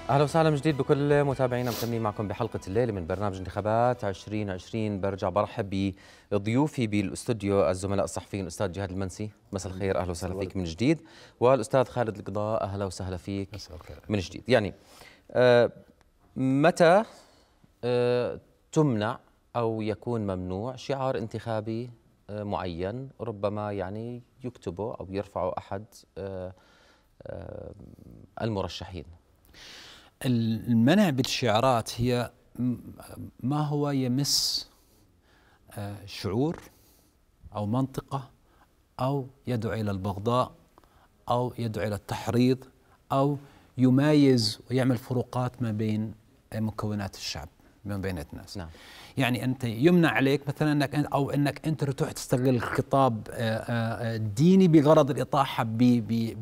اهلا وسهلا من جديد بكل متابعينا مكملين معكم بحلقه الليل من برنامج انتخابات 2020 برجع برحب بضيوفي بالاستوديو الزملاء الصحفيين الاستاذ جهاد المنسي مساء الخير اهلا وسهلا فيك من جديد والاستاذ خالد القضاء اهلا وسهلا فيك من جديد يعني آه، متى آه، تمنع او يكون ممنوع شعار انتخابي آه، معين ربما يعني يكتبه او يرفعه احد المرشحين المنع بالشعارات هي ما هو يمس آه، شعور او منطقه او يدعو الى البغضاء او يدعو الى التحريض او يمايز ويعمل فروقات ما بين مكونات الشعب ما بين الناس نعم. يعني انت يمنع عليك مثلا انك او انك انت تروح تستغل الخطاب آه، آه، الديني بغرض الاطاحه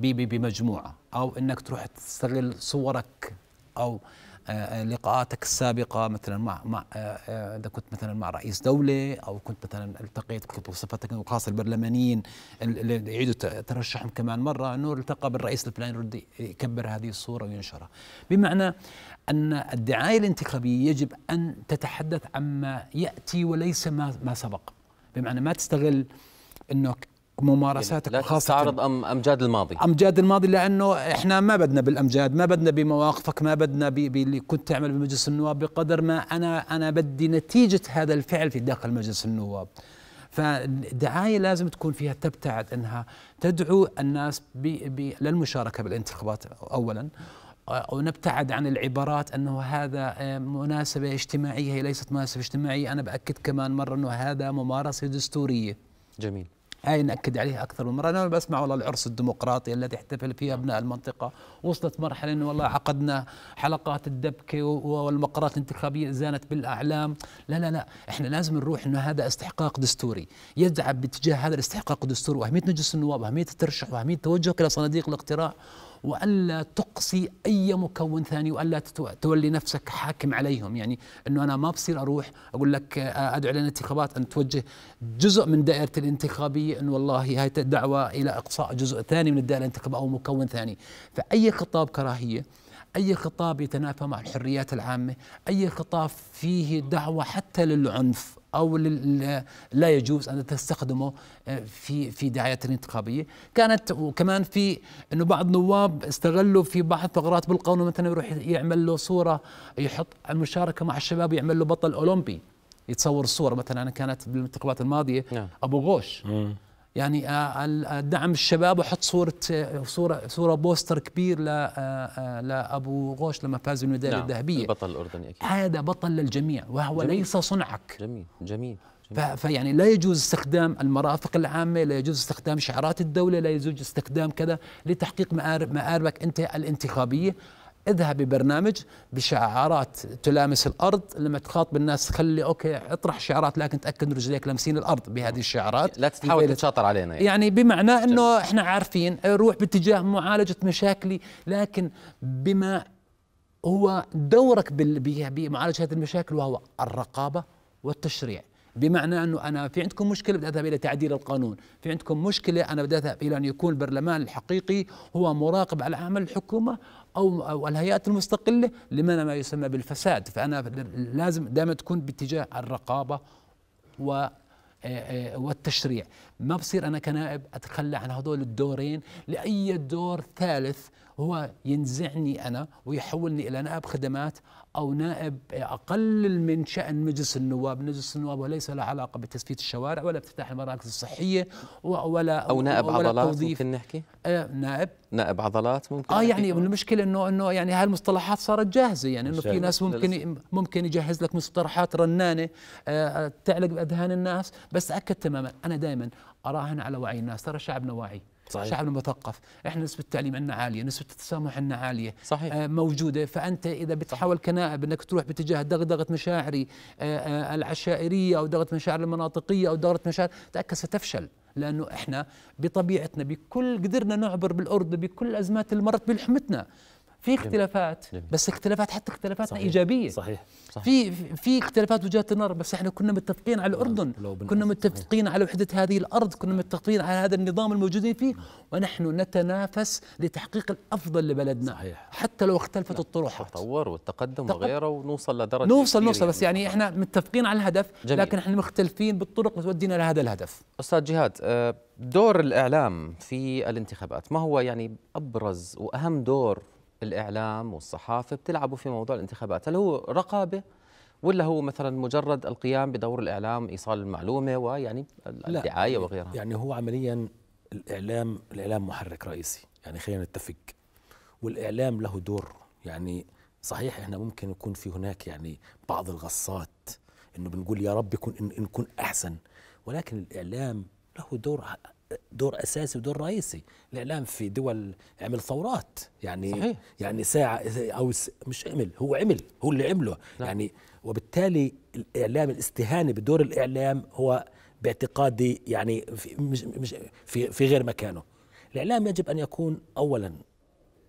بمجموعه او انك تروح تستغل صورك او آه، آه، لقاءاتك السابقه مثلا مع مع آه، اذا كنت مثلا مع رئيس دوله او كنت مثلا التقيت كنت بصفتك وخاصه البرلمانيين اللي يعيدوا ترشحهم كمان مره انه التقى بالرئيس الفلاني يرد يكبر هذه الصوره وينشرها بمعنى ان الدعايه الانتخابيه يجب ان تتحدث عما ياتي وليس ما ما سبق بمعنى ما تستغل انك ممارساتك يعني لا وخاصة تعرض أم أمجاد الماضي أمجاد الماضي لأنه إحنا ما بدنا بالأمجاد ما بدنا بمواقفك ما بدنا باللي كنت تعمل بمجلس النواب بقدر ما أنا أنا بدي نتيجة هذا الفعل في داخل مجلس النواب فالدعاية لازم تكون فيها تبتعد أنها تدعو الناس بي بي للمشاركة بالانتخابات أولا آه، ونبتعد عن العبارات انه هذا آه، مناسبه اجتماعيه هي ليست مناسبه اجتماعيه انا باكد كمان مره انه هذا ممارسه دستوريه جميل هاي نأكد عليها أكثر من مرة أنا بسمع والله العرس الديمقراطي الذي احتفل فيه أبناء المنطقة وصلت مرحلة أنه والله عقدنا حلقات الدبكة والمقرات الانتخابية زانت بالأعلام لا لا لا إحنا لازم نروح أنه هذا استحقاق دستوري يدعم باتجاه هذا الاستحقاق الدستوري وأهمية مجلس النواب وأهمية الترشح وأهمية توجهك إلى صناديق الاقتراع والا تقصي اي مكون ثاني والا تولي نفسك حاكم عليهم يعني انه انا ما بصير اروح اقول لك آه، ادعو للانتخابات ان توجه جزء من دائره الانتخابيه انه والله هاي الدعوه الى اقصاء جزء ثاني من الدائره الانتخابيه او مكون ثاني فاي خطاب كراهيه أي خطاب يتنافى مع الحريات العامة أي خطاب فيه دعوة حتى للعنف أو لا يجوز أن تستخدمه آه، في في دعايات الانتخابية كانت وكمان في أنه بعض النواب استغلوا في بعض ثغرات بالقانون مثلا يروح يعمل له صورة يحط المشاركة مع الشباب يعمل له بطل أولمبي يتصور الصورة مثلا كانت بالانتخابات الماضية نعم. أبو غوش مم. يعني آه، آه، دعم الشباب وحط صوره صوره صوره بوستر كبير آه، لابو غوش لما فاز بالميداليه نعم الذهبيه البطل الاردني اكيد هذا بطل للجميع وهو جميل ليس صنعك جميل جميل, جميل فيعني لا يجوز استخدام المرافق العامه، لا يجوز استخدام شعارات الدوله، لا يجوز استخدام كذا لتحقيق مآربك انت الانتخابيه، اذهب ببرنامج بشعارات تلامس الارض لما تخاطب الناس خلي اوكي اطرح شعارات لكن تاكد رجليك لامسين الارض بهذه آه. الشعارات لا تحاول تشاطر علينا يعني, يعني بمعنى انه احنا عارفين آه، روح باتجاه معالجه مشاكلي لكن بما هو دورك بمعالجه هذه المشاكل وهو الرقابه والتشريع بمعنى انه انا في عندكم مشكله بدي اذهب الى تعديل القانون، في عندكم مشكله انا بدي اذهب الى ان يكون البرلمان الحقيقي هو مراقب على عمل الحكومه او او الهيئات المستقله لمنع ما يسمى بالفساد، فانا لازم دائما تكون باتجاه الرقابه و آه، آه، والتشريع ما بصير أنا كنائب أتخلى عن هذول الدورين لأي دور ثالث هو ينزعني أنا ويحولني إلى نائب خدمات أو نائب أقلل من شأن مجلس النواب مجلس النواب وليس له علاقة بتسفيت الشوارع ولا افتتاح المراكز الصحية ولا أو نائب ولا عضلات توظيف. ممكن نحكي آه نائب نائب عضلات ممكن اه يعني المشكله انه انه يعني هاي المصطلحات صارت جاهزه يعني انه في ناس ممكن ممكن يجهز لك مصطلحات رنانه آه تعلق باذهان الناس بس اكد تماما انا دائما اراهن على وعي الناس ترى شعبنا واعي صحيح. شعبنا مثقف احنا نسبه التعليم عندنا عاليه نسبه التسامح عندنا عاليه صحيح. آه موجوده فانت اذا بتحاول كنائب انك تروح باتجاه دغدغه مشاعري آه،, آه العشائريه او دغدغه مشاعر المناطقيه او دغدغه مشاعر تاكد ستفشل لانه احنا بطبيعتنا بكل قدرنا نعبر بالاردن بكل ازمات اللي مرت بلحمتنا في اختلافات جميل. بس اختلافات حتى اختلافاتنا صحيح. ايجابيه صحيح. صحيح في في اختلافات وجهات النظر بس احنا كنا متفقين على الاردن نعم، كنا متفقين على وحده هذه الارض كنا متفقين على هذا النظام الموجودين فيه ونحن نتنافس لتحقيق الافضل لبلدنا صحيح. حتى لو اختلفت نعم. الطروحات التطور والتقدم تق... وغيره ونوصل لدرجه نوصل نوصل بس يعني. يعني احنا متفقين على الهدف جميل. لكن احنا مختلفين بالطرق تودينا لهذا الهدف استاذ جهاد آه، دور الاعلام في الانتخابات ما هو يعني ابرز واهم دور الاعلام والصحافه بتلعبوا في موضوع الانتخابات هل هو رقابه ولا هو مثلا مجرد القيام بدور الاعلام ايصال المعلومه ويعني الدعايه يعني وغيرها يعني هو عمليا الاعلام الاعلام محرك رئيسي يعني خلينا نتفق والاعلام له دور يعني صحيح احنا ممكن يكون في هناك يعني بعض الغصات انه بنقول يا رب يكون نكون احسن ولكن الاعلام له دور دور اساسي ودور رئيسي الاعلام في دول عمل ثورات يعني صحيح. يعني ساعه او س... مش عمل هو عمل هو اللي عمله نعم. يعني وبالتالي الاعلام الاستهانه بدور الاعلام هو باعتقادي يعني في مش مش في في غير مكانه الاعلام يجب ان يكون اولا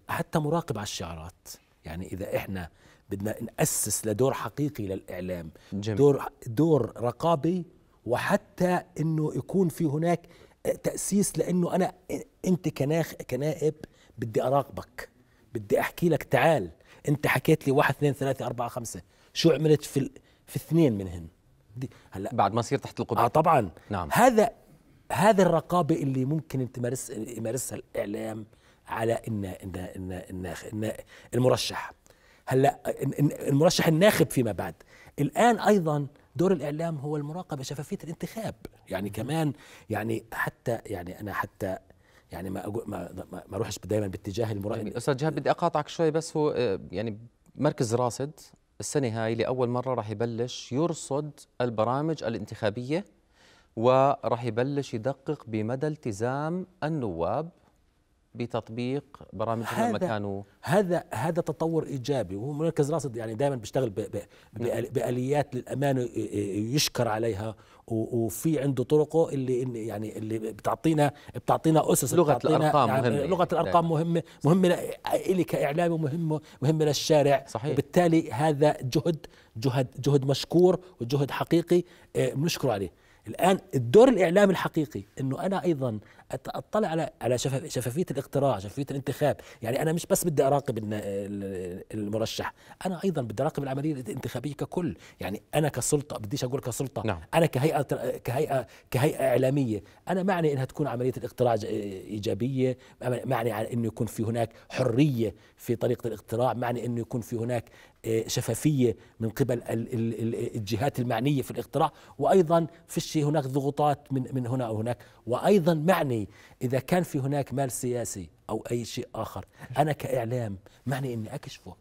حتى مراقب على الشعارات يعني اذا احنا بدنا نأسس لدور حقيقي للإعلام جميل. دور دور رقابي وحتى أنه يكون في هناك تاسيس لانه انا انت كناخ كنائب بدي اراقبك بدي احكي لك تعال انت حكيت لي واحد اثنين ثلاثة أربعة خمسة شو عملت في في اثنين منهن هلا بعد ما يصير تحت القدره اه طبعا نعم هذا هذا الرقابة اللي ممكن تمارس يمارسها الإعلام على إن إن إن, إن, إن المرشح هلا المرشح الناخب فيما بعد الآن أيضا دور الاعلام هو المراقبه شفافيه الانتخاب يعني كمان يعني حتى يعني انا حتى يعني ما أجو ما ما اروحش دايما باتجاه يعني استاذ جهاد بدي اقاطعك شوي بس هو آه، يعني مركز راصد السنه هاي لاول مره راح يبلش يرصد البرامج الانتخابيه وراح يبلش يدقق بمدى التزام النواب بتطبيق برامج لما كانوا هذا هذا تطور ايجابي ومركز راصد يعني دائما بيشتغل نعم. باليات للامانه آه، آه، يشكر عليها وفي عنده طرقه اللي يعني اللي بتعطينا بتعطينا اسس لغه بتعطينا الارقام يعني مهمه لغه نعم. الارقام مهمه مهمه لي كاعلامي ومهمه مهمه للشارع صحيح. وبالتالي هذا جهد جهد جهد مشكور وجهد حقيقي آه، بنشكره عليه الان الدور الاعلامي الحقيقي انه انا ايضا اطلع على على شفافيه الاقتراع شفافيه الانتخاب يعني انا مش بس بدي اراقب المرشح انا ايضا بدي اراقب العمليه الانتخابيه ككل يعني انا كسلطه بديش اقول كسلطه نعم. انا كهيئه كهيئه كهيئه اعلاميه انا معني انها تكون عمليه الاقتراع ايجابيه معني انه يكون في هناك حريه في طريقه الاقتراع معني انه يكون في هناك آه، شفافيه من قبل الجهات المعنيه في الاقتراع وايضا فيش هناك ضغوطات من من هنا او هناك وايضا معني علي إذا كان في هناك مال سياسي أو أي شيء آخر أنا كإعلام معني إني أكشفه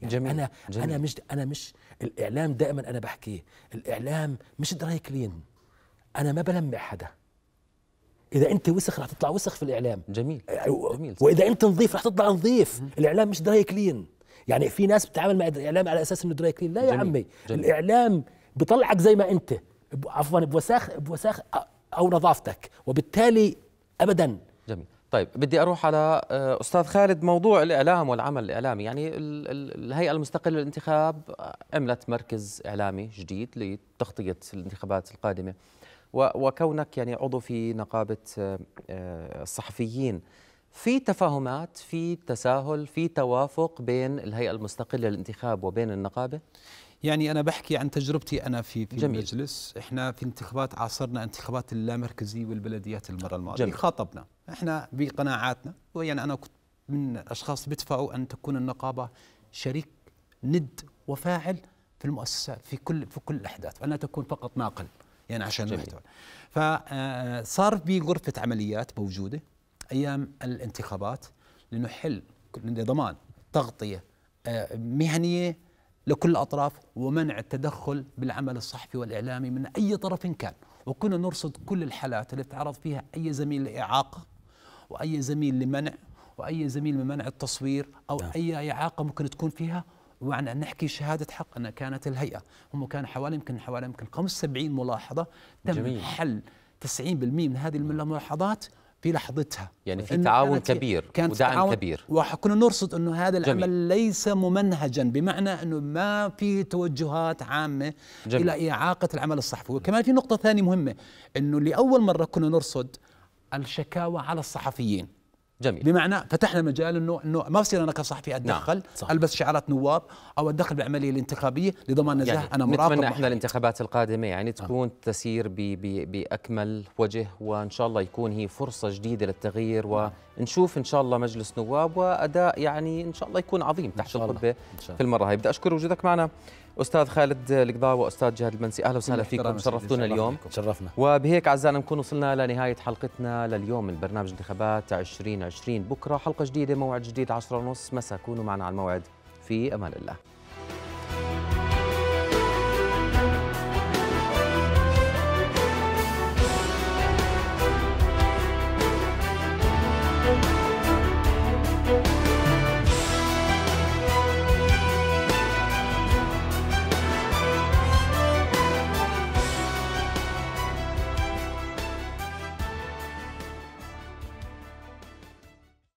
يعني جميل. أنا جميل. أنا مش أنا مش الإعلام دائما أنا بحكيه الإعلام مش دراي كلين أنا ما بلمع حدا اذا انت وسخ رح تطلع وسخ في الاعلام جميل أه، جميل واذا انت نظيف رح تطلع نظيف الاعلام مش دراي كلين يعني في ناس بتتعامل مع الاعلام على اساس انه دراي كلين لا يا جميل. عمي جميل. الاعلام بطلعك زي ما انت عفوا بوساخ بوساخ او نظافتك وبالتالي ابدا جميل طيب بدي اروح على آه، استاذ خالد موضوع الاعلام والعمل الاعلامي يعني الهيئه المستقله للانتخاب عملت مركز اعلامي جديد لتغطيه الانتخابات القادمه وكونك يعني عضو في نقابه آه، الصحفيين في تفاهمات في تساهل في توافق بين الهيئه المستقله للانتخاب وبين النقابه يعني انا بحكي عن تجربتي انا في في جميل. المجلس احنا في انتخابات عاصرنا انتخابات اللامركزيه والبلديات المره الماضيه جميل. خاطبنا احنا بقناعاتنا ويعني انا كنت من الاشخاص بيدفعوا ان تكون النقابه شريك ند وفاعل في المؤسسات في كل في كل الاحداث ولا تكون فقط ناقل يعني عشان المحتوى فصار آه، في غرفه عمليات موجوده ايام الانتخابات لنحل لضمان تغطيه آه، مهنيه لكل الأطراف ومنع التدخل بالعمل الصحفي والإعلامي من أي طرف كان وكنا نرصد كل الحالات اللي تعرض فيها أي زميل لإعاقة وأي زميل لمنع وأي زميل لمنع التصوير أو نعم. أي إعاقة ممكن تكون فيها وعن أن نحكي شهادة حق أن كانت الهيئة هم كان حوالي يمكن حوالي يمكن 75 ملاحظة تم جميل. حل 90% من هذه الملاحظات في لحظتها يعني في تعاون كبير كان ودعم كبير وكنا نرصد انه هذا العمل جميل. ليس ممنهجا بمعنى انه ما في توجهات عامه جميل. الى اعاقه العمل الصحفي وكمان في نقطه ثانيه مهمه انه لاول مره كنا نرصد الشكاوى على الصحفيين جميل بمعنى فتحنا مجال انه انه ما بصير انا كصحفي نعم، اتدخل نعم. البس شعارات نواب او اتدخل بالعمليه الانتخابيه لضمان نجاح يعني انا مراقب نتمنى احنا الانتخابات القادمه يعني آه. تكون آه. تسير بي بي باكمل وجه وان شاء الله يكون هي فرصه جديده للتغيير نعم. ونشوف ان شاء الله مجلس نواب واداء يعني ان شاء الله يكون عظيم تحت القبه في المره هاي بدي اشكر وجودك معنا استاذ خالد القضاء واستاذ جهاد المنسي اهلا وسهلا فيكم شرفتونا اليوم شرفنا وبهيك اعزائنا نكون وصلنا لنهايه حلقتنا لليوم من برنامج انتخابات 2020 بكره حلقه جديده موعد جديد 10:30 مساء كونوا معنا على الموعد في امان الله